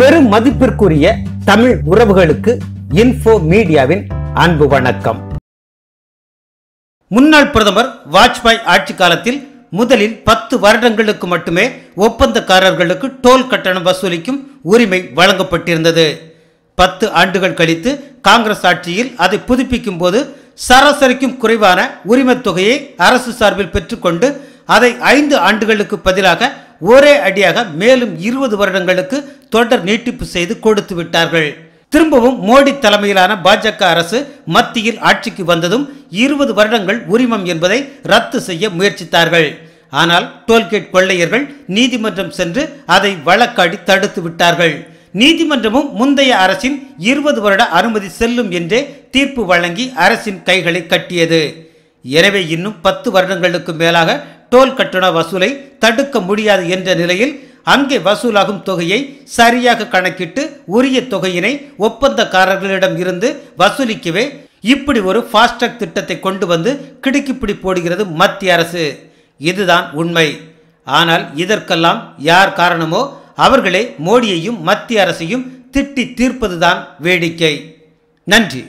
பெரும் மதிப்பிற்குரிய தமிழ் உறவுகளுக்கு இன்ஃபோ மீடியாவின் அன்பு வணக்கம் முன்னாள் பிரதமர் வாஜ்பாய் ஆட்சி காலத்தில் முதலில் பத்து வருடங்களுக்கு மட்டுமே ஒப்பந்தக்காரர்களுக்கு டோல் கட்டணம் வசூலிக்கும் உரிமை வழங்கப்பட்டிருந்தது பத்து ஆண்டுகள் கழித்து காங்கிரஸ் ஆட்சியில் அதை புதுப்பிக்கும் போது சராசரிக்கும் குறைவான உரிமத் தொகையை அரசு சார்பில் பெற்றுக்கொண்டு அதை ஐந்து ஆண்டுகளுக்கு பதிலாக ஒரே அடியாக மேலும் இருபது வருடங்களுக்கு தொடர் நீட்டிப்பு செய்து கொடுத்து விட்டார்கள் திரும்பவும் மோடி தலைமையிலான பாஜக அரசு மத்தியில் ஆட்சிக்கு வந்ததும் இருபது வருடங்கள் உரிமம் என்பதை ரத்து செய்ய முயற்சித்தார்கள் ஆனால் டோல்கேட் கொள்ளையர்கள் நீதிமன்றம் சென்று அதை வழக்காடி தடுத்து விட்டார்கள் நீதிமன்றமும் முந்தைய அரசின் இருபது வருட அனுமதி செல்லும் என்றே தீர்ப்பு வழங்கி அரசின் கைகளை கட்டியது எனவே இன்னும் பத்து வருடங்களுக்கு மேலாக டோல் கட்டண வசூலை தடுக்க முடியாது என்ற நிலையில் அங்கே வசூலாகும் தொகையை சரியாக கணக்கிட்டு உரிய தொகையினை ஒப்பந்தக்காரர்களிடம் இருந்து வசூலிக்கவே இப்படி ஒரு ஃபாஸ்டாக் திட்டத்தை கொண்டு வந்து கிடுக்கிப்பிடி போடுகிறது மத்திய அரசு இதுதான் உண்மை ஆனால் இதற்கெல்லாம் யார் காரணமோ அவர்களே மோடியையும் மத்திய அரசையும் திட்டி தீர்ப்பதுதான் வேடிக்கை நன்றி